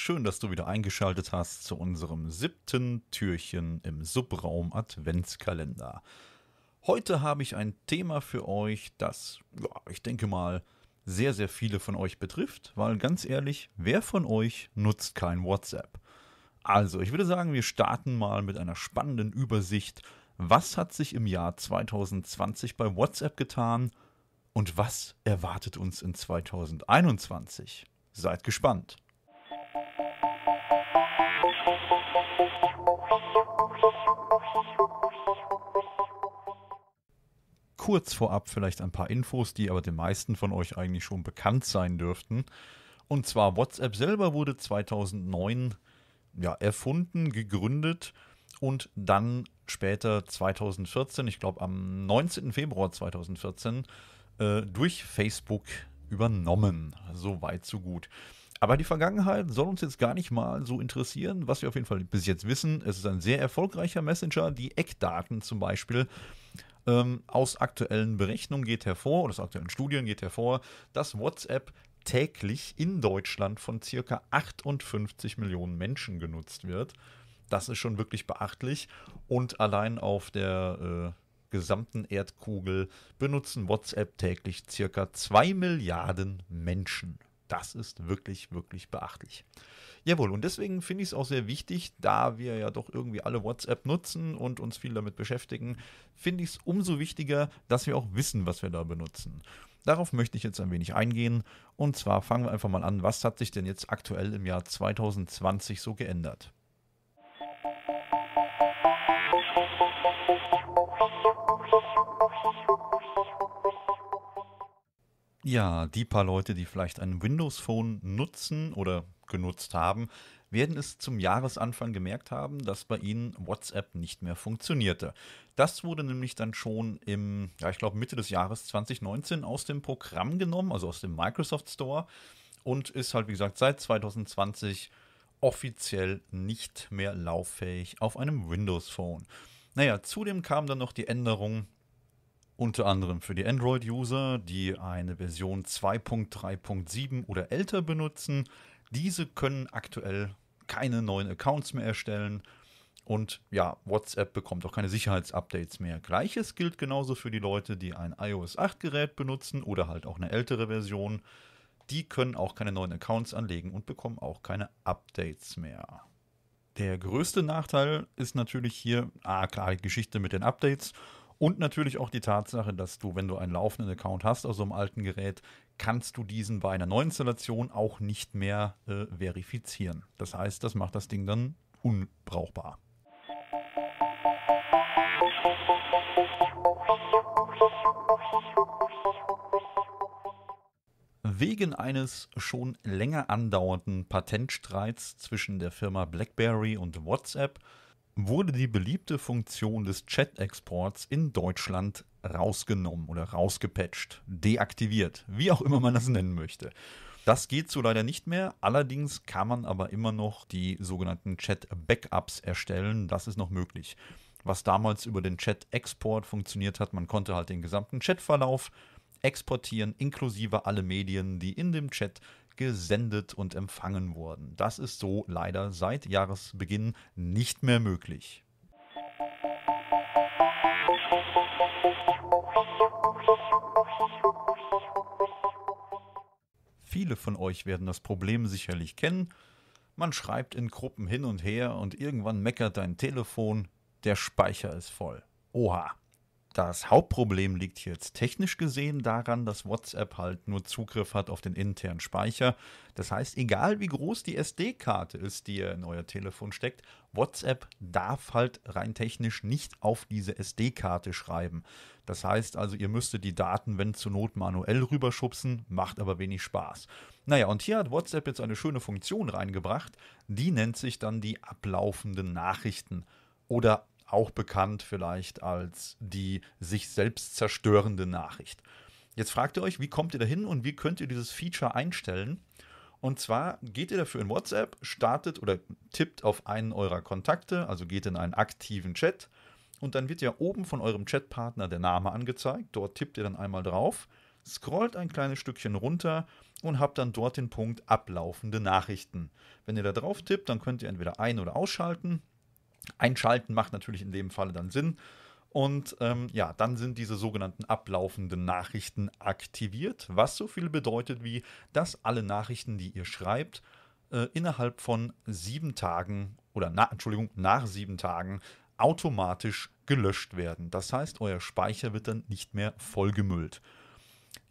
schön, dass du wieder eingeschaltet hast zu unserem siebten Türchen im Subraum Adventskalender. Heute habe ich ein Thema für euch, das, ja, ich denke mal, sehr, sehr viele von euch betrifft, weil ganz ehrlich, wer von euch nutzt kein WhatsApp? Also, ich würde sagen, wir starten mal mit einer spannenden Übersicht. Was hat sich im Jahr 2020 bei WhatsApp getan und was erwartet uns in 2021? Seid gespannt. Kurz vorab vielleicht ein paar Infos, die aber den meisten von euch eigentlich schon bekannt sein dürften. Und zwar WhatsApp selber wurde 2009 ja, erfunden, gegründet und dann später 2014, ich glaube am 19. Februar 2014, äh, durch Facebook übernommen. So weit, so gut. Aber die Vergangenheit soll uns jetzt gar nicht mal so interessieren. Was wir auf jeden Fall bis jetzt wissen, es ist ein sehr erfolgreicher Messenger. Die Eckdaten zum Beispiel ähm, aus aktuellen Berechnungen geht hervor, oder aus aktuellen Studien geht hervor, dass WhatsApp täglich in Deutschland von circa 58 Millionen Menschen genutzt wird. Das ist schon wirklich beachtlich. Und allein auf der äh, gesamten Erdkugel benutzen WhatsApp täglich circa 2 Milliarden Menschen das ist wirklich, wirklich beachtlich. Jawohl, und deswegen finde ich es auch sehr wichtig, da wir ja doch irgendwie alle WhatsApp nutzen und uns viel damit beschäftigen, finde ich es umso wichtiger, dass wir auch wissen, was wir da benutzen. Darauf möchte ich jetzt ein wenig eingehen. Und zwar fangen wir einfach mal an, was hat sich denn jetzt aktuell im Jahr 2020 so geändert? Musik ja, die paar Leute, die vielleicht ein Windows Phone nutzen oder genutzt haben, werden es zum Jahresanfang gemerkt haben, dass bei ihnen WhatsApp nicht mehr funktionierte. Das wurde nämlich dann schon im, ja, ich glaube Mitte des Jahres 2019 aus dem Programm genommen, also aus dem Microsoft Store und ist halt wie gesagt seit 2020 offiziell nicht mehr lauffähig auf einem Windows Phone. Naja, zudem kam dann noch die Änderung, unter anderem für die Android-User, die eine Version 2.3.7 oder älter benutzen. Diese können aktuell keine neuen Accounts mehr erstellen. Und ja, WhatsApp bekommt auch keine Sicherheitsupdates mehr. Gleiches gilt genauso für die Leute, die ein iOS 8-Gerät benutzen oder halt auch eine ältere Version. Die können auch keine neuen Accounts anlegen und bekommen auch keine Updates mehr. Der größte Nachteil ist natürlich hier, ah klar, die Geschichte mit den Updates und natürlich auch die Tatsache, dass du, wenn du einen laufenden Account hast aus so einem alten Gerät, kannst du diesen bei einer Neuinstallation auch nicht mehr äh, verifizieren. Das heißt, das macht das Ding dann unbrauchbar. Wegen eines schon länger andauernden Patentstreits zwischen der Firma BlackBerry und WhatsApp wurde die beliebte Funktion des Chat-Exports in Deutschland rausgenommen oder rausgepatcht, deaktiviert, wie auch immer man das nennen möchte. Das geht so leider nicht mehr. Allerdings kann man aber immer noch die sogenannten Chat-Backups erstellen. Das ist noch möglich. Was damals über den Chat-Export funktioniert hat, man konnte halt den gesamten Chatverlauf exportieren, inklusive alle Medien, die in dem Chat gesendet und empfangen wurden. Das ist so leider seit Jahresbeginn nicht mehr möglich. Viele von euch werden das Problem sicherlich kennen. Man schreibt in Gruppen hin und her und irgendwann meckert dein Telefon, der Speicher ist voll. Oha. Das Hauptproblem liegt jetzt technisch gesehen daran, dass WhatsApp halt nur Zugriff hat auf den internen Speicher. Das heißt, egal wie groß die SD-Karte ist, die ihr in euer Telefon steckt, WhatsApp darf halt rein technisch nicht auf diese SD-Karte schreiben. Das heißt also, ihr müsstet die Daten, wenn zur Not, manuell rüberschubsen, macht aber wenig Spaß. Naja, und hier hat WhatsApp jetzt eine schöne Funktion reingebracht, die nennt sich dann die ablaufenden Nachrichten oder auch bekannt vielleicht als die sich selbst zerstörende Nachricht. Jetzt fragt ihr euch, wie kommt ihr dahin und wie könnt ihr dieses Feature einstellen? Und zwar geht ihr dafür in WhatsApp, startet oder tippt auf einen eurer Kontakte, also geht in einen aktiven Chat und dann wird ja oben von eurem Chatpartner der Name angezeigt. Dort tippt ihr dann einmal drauf, scrollt ein kleines Stückchen runter und habt dann dort den Punkt ablaufende Nachrichten. Wenn ihr da drauf tippt, dann könnt ihr entweder ein- oder ausschalten Einschalten macht natürlich in dem Falle dann Sinn. Und ähm, ja, dann sind diese sogenannten ablaufenden Nachrichten aktiviert, was so viel bedeutet wie, dass alle Nachrichten, die ihr schreibt, äh, innerhalb von sieben Tagen oder na, Entschuldigung, nach sieben Tagen automatisch gelöscht werden. Das heißt, euer Speicher wird dann nicht mehr vollgemüllt.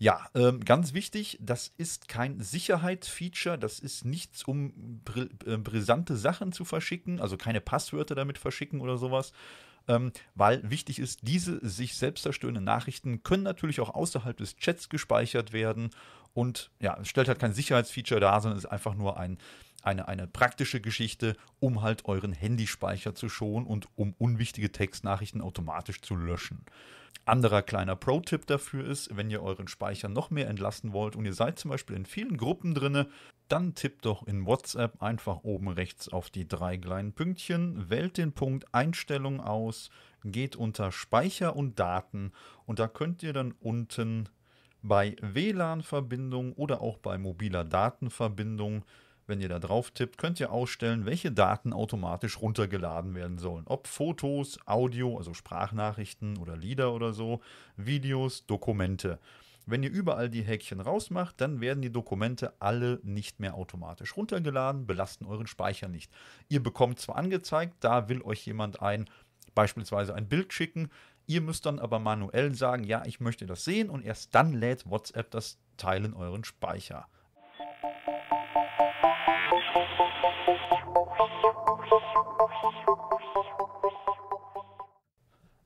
Ja, ähm, ganz wichtig, das ist kein Sicherheitsfeature, das ist nichts, um bri äh, brisante Sachen zu verschicken, also keine Passwörter damit verschicken oder sowas. Ähm, weil wichtig ist, diese sich selbst zerstörenden Nachrichten können natürlich auch außerhalb des Chats gespeichert werden und ja, es stellt halt kein Sicherheitsfeature dar, sondern ist einfach nur ein, eine, eine praktische Geschichte, um halt euren Handyspeicher zu schonen und um unwichtige Textnachrichten automatisch zu löschen. Anderer kleiner Pro-Tipp dafür ist, wenn ihr euren Speicher noch mehr entlasten wollt und ihr seid zum Beispiel in vielen Gruppen drinne, dann tippt doch in WhatsApp einfach oben rechts auf die drei kleinen Pünktchen, wählt den Punkt Einstellung aus, geht unter Speicher und Daten und da könnt ihr dann unten bei WLAN-Verbindung oder auch bei mobiler Datenverbindung wenn ihr da drauf tippt, könnt ihr ausstellen, welche Daten automatisch runtergeladen werden sollen. Ob Fotos, Audio, also Sprachnachrichten oder Lieder oder so, Videos, Dokumente. Wenn ihr überall die Häkchen rausmacht, dann werden die Dokumente alle nicht mehr automatisch runtergeladen, belasten euren Speicher nicht. Ihr bekommt zwar angezeigt, da will euch jemand ein, beispielsweise ein Bild schicken, ihr müsst dann aber manuell sagen, ja, ich möchte das sehen und erst dann lädt WhatsApp das Teil in euren Speicher.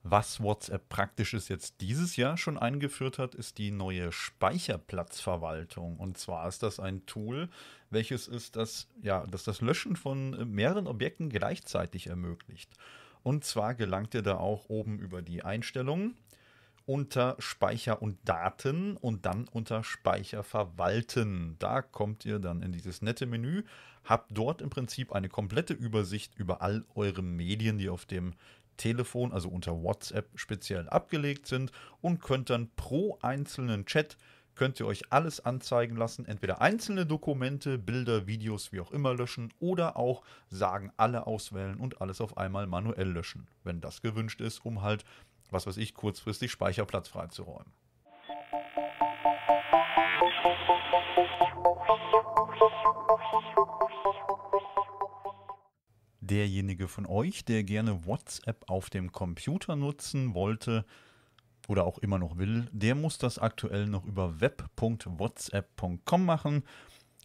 Was WhatsApp praktisches jetzt dieses Jahr schon eingeführt hat, ist die neue Speicherplatzverwaltung. Und zwar ist das ein Tool, welches ist das, ja, das, das Löschen von äh, mehreren Objekten gleichzeitig ermöglicht. Und zwar gelangt ihr da auch oben über die Einstellungen unter Speicher und Daten und dann unter Speicher verwalten. Da kommt ihr dann in dieses nette Menü, habt dort im Prinzip eine komplette Übersicht über all eure Medien, die auf dem Telefon, also unter WhatsApp speziell abgelegt sind und könnt dann pro einzelnen Chat könnt ihr euch alles anzeigen lassen, entweder einzelne Dokumente, Bilder, Videos, wie auch immer löschen oder auch sagen, alle auswählen und alles auf einmal manuell löschen, wenn das gewünscht ist, um halt was weiß ich, kurzfristig Speicherplatz freizuräumen. Derjenige von euch, der gerne WhatsApp auf dem Computer nutzen wollte oder auch immer noch will, der muss das aktuell noch über web.whatsapp.com machen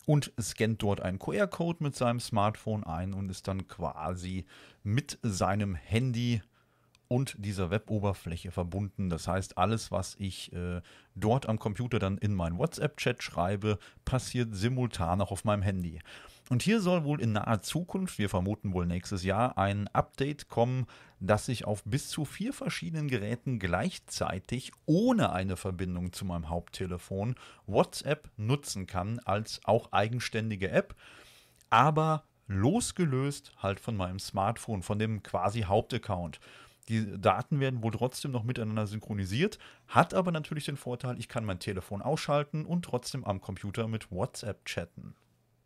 und scannt dort einen QR-Code mit seinem Smartphone ein und ist dann quasi mit seinem Handy und dieser Web-Oberfläche verbunden. Das heißt, alles, was ich äh, dort am Computer dann in meinen WhatsApp-Chat schreibe, passiert simultan auch auf meinem Handy. Und hier soll wohl in naher Zukunft, wir vermuten wohl nächstes Jahr, ein Update kommen, dass ich auf bis zu vier verschiedenen Geräten gleichzeitig ohne eine Verbindung zu meinem Haupttelefon WhatsApp nutzen kann als auch eigenständige App, aber losgelöst halt von meinem Smartphone, von dem quasi Hauptaccount. Die Daten werden wohl trotzdem noch miteinander synchronisiert, hat aber natürlich den Vorteil, ich kann mein Telefon ausschalten und trotzdem am Computer mit WhatsApp chatten.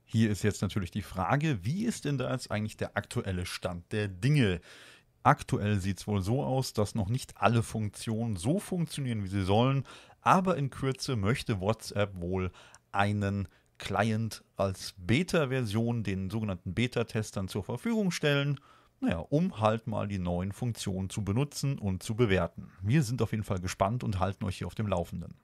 Hier ist jetzt natürlich die Frage, wie ist denn da jetzt eigentlich der aktuelle Stand der Dinge? Aktuell sieht es wohl so aus, dass noch nicht alle Funktionen so funktionieren, wie sie sollen, aber in Kürze möchte WhatsApp wohl einen Client als Beta-Version den sogenannten Beta-Testern zur Verfügung stellen naja, um halt mal die neuen Funktionen zu benutzen und zu bewerten. Wir sind auf jeden Fall gespannt und halten euch hier auf dem Laufenden.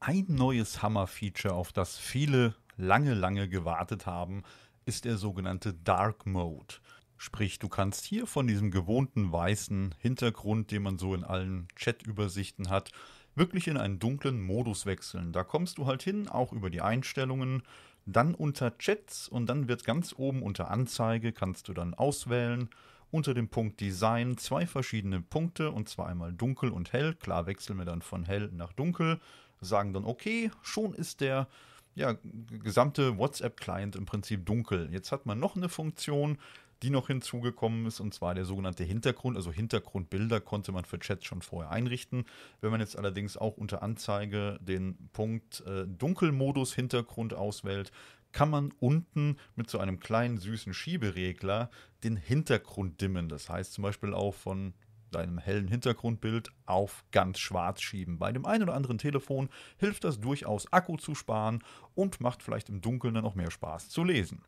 Ein neues Hammer-Feature, auf das viele lange, lange gewartet haben, ist der sogenannte Dark Mode. Sprich, du kannst hier von diesem gewohnten weißen Hintergrund, den man so in allen Chat-Übersichten hat, wirklich in einen dunklen Modus wechseln. Da kommst du halt hin, auch über die Einstellungen, dann unter Chats und dann wird ganz oben unter Anzeige kannst du dann auswählen unter dem Punkt Design zwei verschiedene Punkte und zwar einmal dunkel und hell. Klar wechseln wir dann von hell nach dunkel, sagen dann okay, schon ist der ja, gesamte WhatsApp-Client im Prinzip dunkel. Jetzt hat man noch eine Funktion, die noch hinzugekommen ist, und zwar der sogenannte Hintergrund. Also Hintergrundbilder konnte man für Chats schon vorher einrichten. Wenn man jetzt allerdings auch unter Anzeige den Punkt äh, Dunkelmodus Hintergrund auswählt, kann man unten mit so einem kleinen süßen Schieberegler den Hintergrund dimmen. Das heißt zum Beispiel auch von deinem hellen Hintergrundbild auf ganz schwarz schieben. Bei dem einen oder anderen Telefon hilft das durchaus, Akku zu sparen und macht vielleicht im Dunkeln dann auch mehr Spaß zu lesen.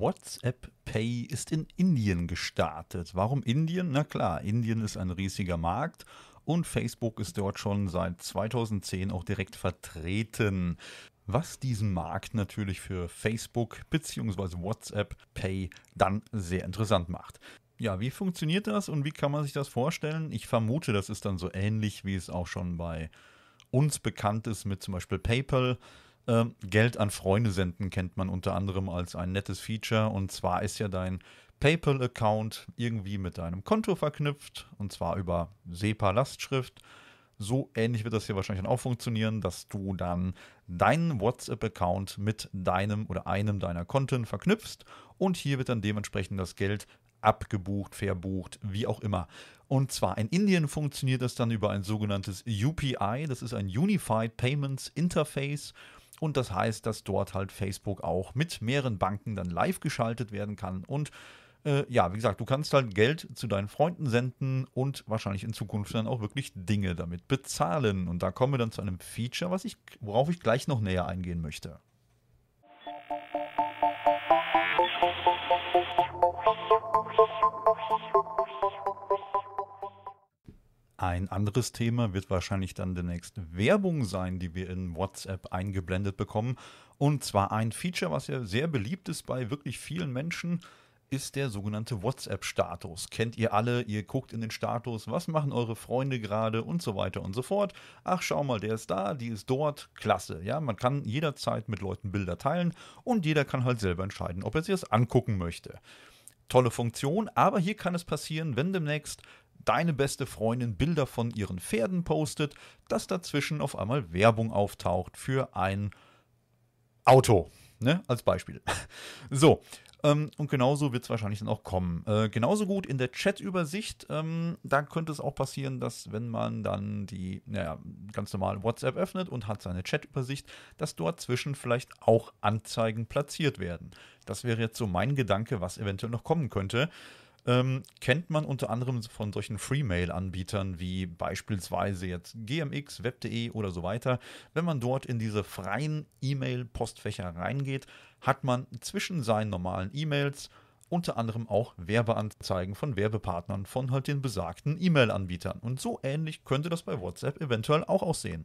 WhatsApp Pay ist in Indien gestartet. Warum Indien? Na klar, Indien ist ein riesiger Markt und Facebook ist dort schon seit 2010 auch direkt vertreten, was diesen Markt natürlich für Facebook bzw. WhatsApp Pay dann sehr interessant macht. Ja, wie funktioniert das und wie kann man sich das vorstellen? Ich vermute, das ist dann so ähnlich, wie es auch schon bei uns bekannt ist mit zum Beispiel PayPal. Ähm, Geld an Freunde senden kennt man unter anderem als ein nettes Feature. Und zwar ist ja dein PayPal-Account irgendwie mit deinem Konto verknüpft. Und zwar über SEPA-Lastschrift. So ähnlich wird das hier wahrscheinlich dann auch funktionieren, dass du dann deinen WhatsApp-Account mit deinem oder einem deiner Konten verknüpfst und hier wird dann dementsprechend das Geld abgebucht, verbucht, wie auch immer. Und zwar in Indien funktioniert das dann über ein sogenanntes UPI, das ist ein Unified Payments Interface und das heißt, dass dort halt Facebook auch mit mehreren Banken dann live geschaltet werden kann. Und äh, ja, wie gesagt, du kannst halt Geld zu deinen Freunden senden und wahrscheinlich in Zukunft dann auch wirklich Dinge damit bezahlen. Und da kommen wir dann zu einem Feature, was ich, worauf ich gleich noch näher eingehen möchte. Ein anderes Thema wird wahrscheinlich dann demnächst Werbung sein, die wir in WhatsApp eingeblendet bekommen. Und zwar ein Feature, was ja sehr beliebt ist bei wirklich vielen Menschen, ist der sogenannte WhatsApp-Status. Kennt ihr alle, ihr guckt in den Status, was machen eure Freunde gerade und so weiter und so fort. Ach, schau mal, der ist da, die ist dort, klasse. Ja, man kann jederzeit mit Leuten Bilder teilen und jeder kann halt selber entscheiden, ob er sich das angucken möchte. Tolle Funktion, aber hier kann es passieren, wenn demnächst deine beste Freundin Bilder von ihren Pferden postet, dass dazwischen auf einmal Werbung auftaucht für ein Auto. Ne? Als Beispiel. So, ähm, und genauso wird es wahrscheinlich dann auch kommen. Äh, genauso gut in der Chat-Übersicht, ähm, da könnte es auch passieren, dass wenn man dann die, naja, ganz normal WhatsApp öffnet und hat seine Chat-Übersicht, dass dort zwischen vielleicht auch Anzeigen platziert werden. Das wäre jetzt so mein Gedanke, was eventuell noch kommen könnte. Ähm, kennt man unter anderem von solchen Free-Mail-Anbietern wie beispielsweise jetzt GMX, Web.de oder so weiter. Wenn man dort in diese freien E-Mail-Postfächer reingeht, hat man zwischen seinen normalen E-Mails unter anderem auch Werbeanzeigen von Werbepartnern von halt den besagten E-Mail-Anbietern. Und so ähnlich könnte das bei WhatsApp eventuell auch aussehen.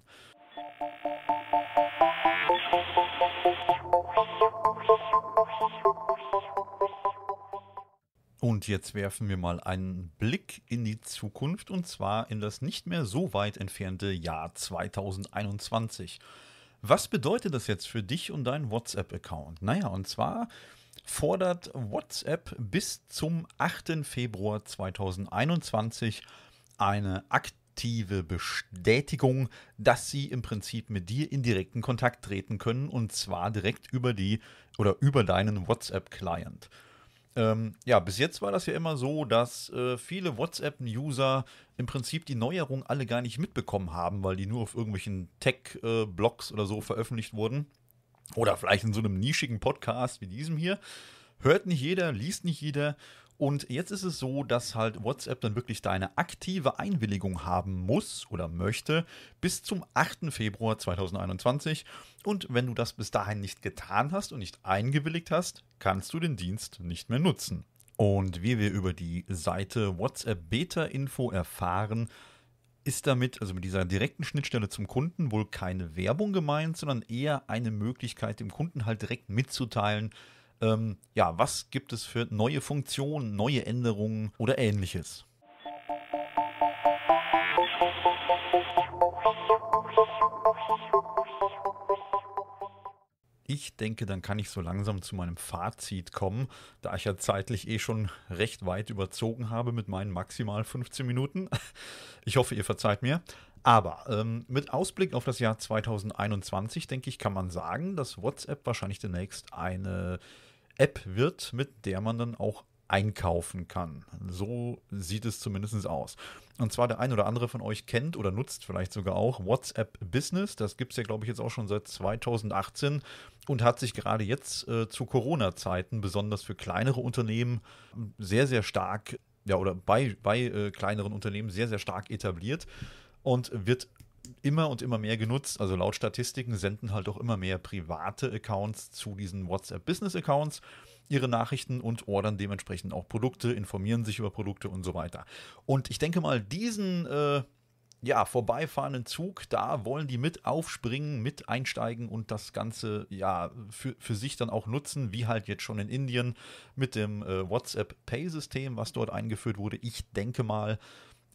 Und jetzt werfen wir mal einen Blick in die Zukunft und zwar in das nicht mehr so weit entfernte Jahr 2021. Was bedeutet das jetzt für dich und deinen WhatsApp-Account? Naja, und zwar fordert WhatsApp bis zum 8. Februar 2021 eine aktive Bestätigung, dass sie im Prinzip mit dir in direkten Kontakt treten können und zwar direkt über die oder über deinen WhatsApp-Client. Ähm, ja, bis jetzt war das ja immer so, dass äh, viele WhatsApp-User im Prinzip die Neuerung alle gar nicht mitbekommen haben, weil die nur auf irgendwelchen Tech-Blogs äh, oder so veröffentlicht wurden. Oder vielleicht in so einem nischigen Podcast wie diesem hier. Hört nicht jeder, liest nicht jeder. Und jetzt ist es so, dass halt WhatsApp dann wirklich deine aktive Einwilligung haben muss oder möchte bis zum 8. Februar 2021. Und wenn du das bis dahin nicht getan hast und nicht eingewilligt hast, kannst du den Dienst nicht mehr nutzen. Und wie wir über die Seite WhatsApp Beta Info erfahren, ist damit, also mit dieser direkten Schnittstelle zum Kunden, wohl keine Werbung gemeint, sondern eher eine Möglichkeit, dem Kunden halt direkt mitzuteilen, ähm, ja, was gibt es für neue Funktionen, neue Änderungen oder ähnliches? Ich denke, dann kann ich so langsam zu meinem Fazit kommen, da ich ja zeitlich eh schon recht weit überzogen habe mit meinen maximal 15 Minuten. Ich hoffe, ihr verzeiht mir. Aber ähm, mit Ausblick auf das Jahr 2021, denke ich, kann man sagen, dass WhatsApp wahrscheinlich demnächst eine App wird, mit der man dann auch einkaufen kann. So sieht es zumindest aus. Und zwar der ein oder andere von euch kennt oder nutzt vielleicht sogar auch WhatsApp Business. Das gibt es ja, glaube ich, jetzt auch schon seit 2018 und hat sich gerade jetzt äh, zu Corona-Zeiten, besonders für kleinere Unternehmen, sehr, sehr stark, ja, oder bei, bei äh, kleineren Unternehmen sehr, sehr stark etabliert und wird immer und immer mehr genutzt. Also laut Statistiken senden halt auch immer mehr private Accounts zu diesen WhatsApp-Business-Accounts ihre Nachrichten und ordern dementsprechend auch Produkte, informieren sich über Produkte und so weiter. Und ich denke mal, diesen äh, ja, vorbeifahrenden Zug, da wollen die mit aufspringen, mit einsteigen und das Ganze ja für, für sich dann auch nutzen, wie halt jetzt schon in Indien mit dem äh, WhatsApp Pay-System, was dort eingeführt wurde. Ich denke mal,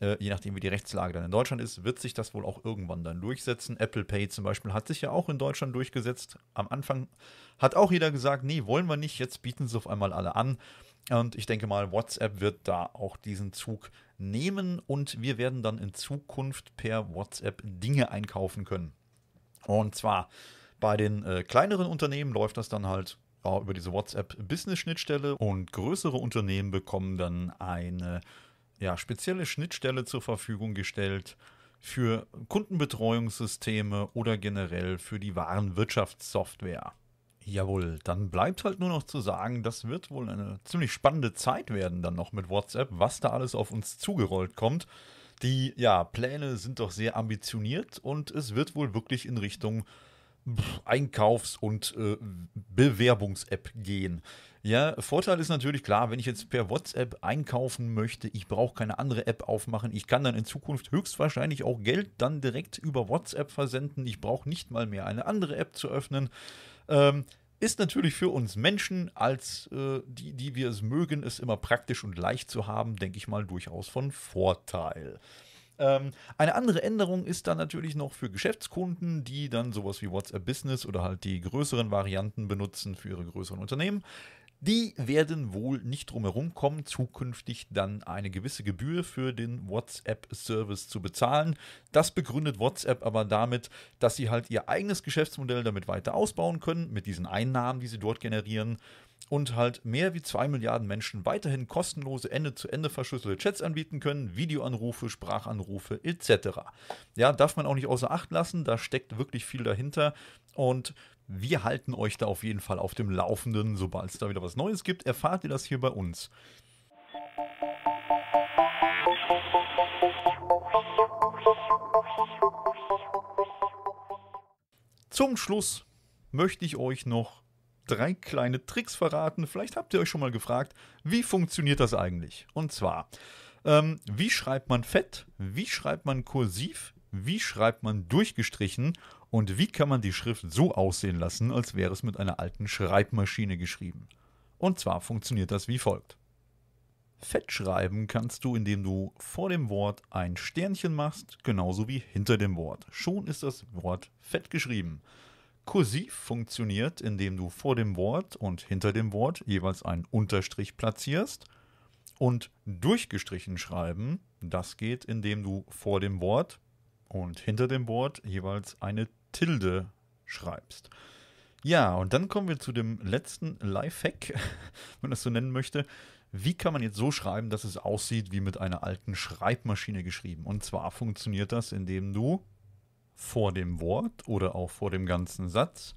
äh, je nachdem, wie die Rechtslage dann in Deutschland ist, wird sich das wohl auch irgendwann dann durchsetzen. Apple Pay zum Beispiel hat sich ja auch in Deutschland durchgesetzt. Am Anfang hat auch jeder gesagt, nee, wollen wir nicht, jetzt bieten sie auf einmal alle an. Und ich denke mal, WhatsApp wird da auch diesen Zug nehmen und wir werden dann in Zukunft per WhatsApp Dinge einkaufen können. Und zwar bei den äh, kleineren Unternehmen läuft das dann halt ja, über diese WhatsApp-Business-Schnittstelle und größere Unternehmen bekommen dann eine ja, spezielle Schnittstelle zur Verfügung gestellt für Kundenbetreuungssysteme oder generell für die Warenwirtschaftssoftware. Jawohl, dann bleibt halt nur noch zu sagen, das wird wohl eine ziemlich spannende Zeit werden dann noch mit WhatsApp, was da alles auf uns zugerollt kommt. Die ja, Pläne sind doch sehr ambitioniert und es wird wohl wirklich in Richtung Einkaufs- und äh, Bewerbungs-App gehen. Ja, Vorteil ist natürlich klar, wenn ich jetzt per WhatsApp einkaufen möchte, ich brauche keine andere App aufmachen. Ich kann dann in Zukunft höchstwahrscheinlich auch Geld dann direkt über WhatsApp versenden. Ich brauche nicht mal mehr eine andere App zu öffnen. Ähm, ist natürlich für uns Menschen, als äh, die, die wir es mögen, es immer praktisch und leicht zu haben, denke ich mal, durchaus von Vorteil. Ähm, eine andere Änderung ist dann natürlich noch für Geschäftskunden, die dann sowas wie WhatsApp Business oder halt die größeren Varianten benutzen für ihre größeren Unternehmen. Die werden wohl nicht drumherum kommen, zukünftig dann eine gewisse Gebühr für den WhatsApp-Service zu bezahlen. Das begründet WhatsApp aber damit, dass sie halt ihr eigenes Geschäftsmodell damit weiter ausbauen können, mit diesen Einnahmen, die sie dort generieren und halt mehr wie zwei Milliarden Menschen weiterhin kostenlose Ende-zu-Ende verschlüsselte Chats anbieten können, Videoanrufe, Sprachanrufe etc. Ja, darf man auch nicht außer Acht lassen, da steckt wirklich viel dahinter und wir halten euch da auf jeden Fall auf dem Laufenden. Sobald es da wieder was Neues gibt, erfahrt ihr das hier bei uns. Zum Schluss möchte ich euch noch drei kleine Tricks verraten. Vielleicht habt ihr euch schon mal gefragt, wie funktioniert das eigentlich? Und zwar, ähm, wie schreibt man fett? Wie schreibt man kursiv? Wie schreibt man durchgestrichen? Und wie kann man die Schrift so aussehen lassen, als wäre es mit einer alten Schreibmaschine geschrieben? Und zwar funktioniert das wie folgt. Fett schreiben kannst du, indem du vor dem Wort ein Sternchen machst, genauso wie hinter dem Wort. Schon ist das Wort fett geschrieben. Kursiv funktioniert, indem du vor dem Wort und hinter dem Wort jeweils einen Unterstrich platzierst. Und durchgestrichen schreiben, das geht, indem du vor dem Wort und hinter dem Wort jeweils eine Tilde schreibst. Ja, und dann kommen wir zu dem letzten Lifehack, wenn man das so nennen möchte. Wie kann man jetzt so schreiben, dass es aussieht wie mit einer alten Schreibmaschine geschrieben? Und zwar funktioniert das, indem du vor dem Wort oder auch vor dem ganzen Satz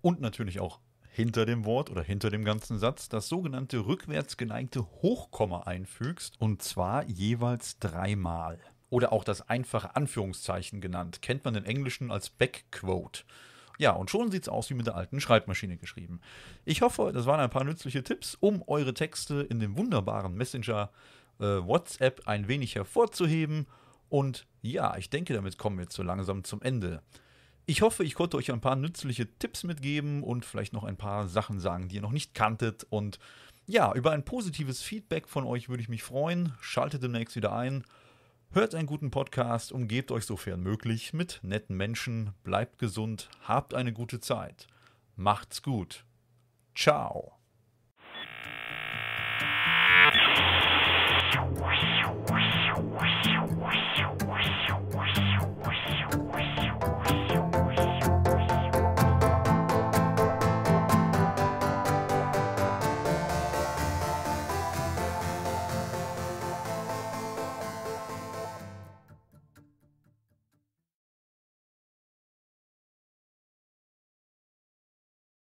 und natürlich auch hinter dem Wort oder hinter dem ganzen Satz das sogenannte rückwärts geneigte Hochkomma einfügst und zwar jeweils dreimal. Oder auch das einfache Anführungszeichen genannt, kennt man im Englischen als Backquote. Ja, und schon sieht es aus wie mit der alten Schreibmaschine geschrieben. Ich hoffe, das waren ein paar nützliche Tipps, um eure Texte in dem wunderbaren Messenger äh, WhatsApp ein wenig hervorzuheben und ja, ich denke, damit kommen wir jetzt so langsam zum Ende. Ich hoffe, ich konnte euch ein paar nützliche Tipps mitgeben und vielleicht noch ein paar Sachen sagen, die ihr noch nicht kanntet. Und ja, über ein positives Feedback von euch würde ich mich freuen. Schaltet demnächst wieder ein. Hört einen guten Podcast, umgebt euch sofern möglich mit netten Menschen, bleibt gesund, habt eine gute Zeit. Macht's gut. Ciao.